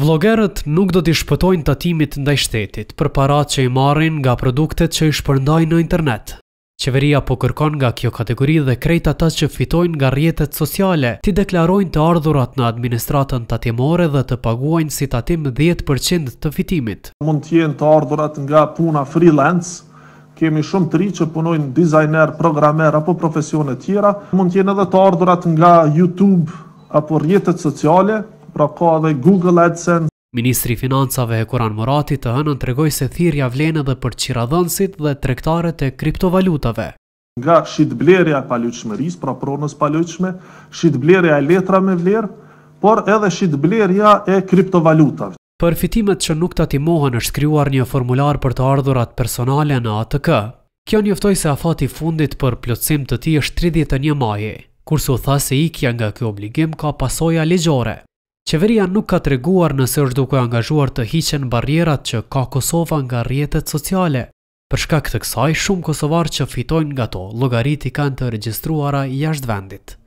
Vlogerët nuk do t'i shpëtojnë tatimit ndaj shtetit për parat që i marrin nga produktet që i shpërndajnë në internet. Qeveria po kërkon nga kjo kategori dhe krejt ata që fitojnë nga rjetet sociale, ti deklarojnë të ardhurat në administratën tatimore dhe të paguajnë si tatim 10% të fitimit. Mund tjenë të ardhurat nga puna freelance, kemi shumë të ri që punojnë designer, programer apo profesionet tjera, mund tjenë edhe të ardhurat nga YouTube apo rjetet sociale, pra ka dhe Google AdSense. Ministri Financave e Koran Murati të hënën të regoj se thirja vlenë dhe për qiradhënsit dhe trektaret e kriptovalutave. Nga shqitblerja e paluqshmëris, pra pronës paluqshme, shqitblerja e letra me vlerë, por edhe shqitblerja e kriptovalutave. Për fitimet që nuk të timohën është kryuar një formular për të ardhurat personale në ATK. Kjo njëftoj se afati fundit për plëtsim të ti është 31 maje, kur su tha se ikja nga kjo obligim ka pasoja legjore. Qeveria nuk ka treguar nëse është duke angazhuar të hiqen barrierat që ka Kosova nga rjetet sociale, për shkak të kësaj shumë kosovarë që fitojnë nga to, llogaritë kanë të regjistruara jashtë vendit.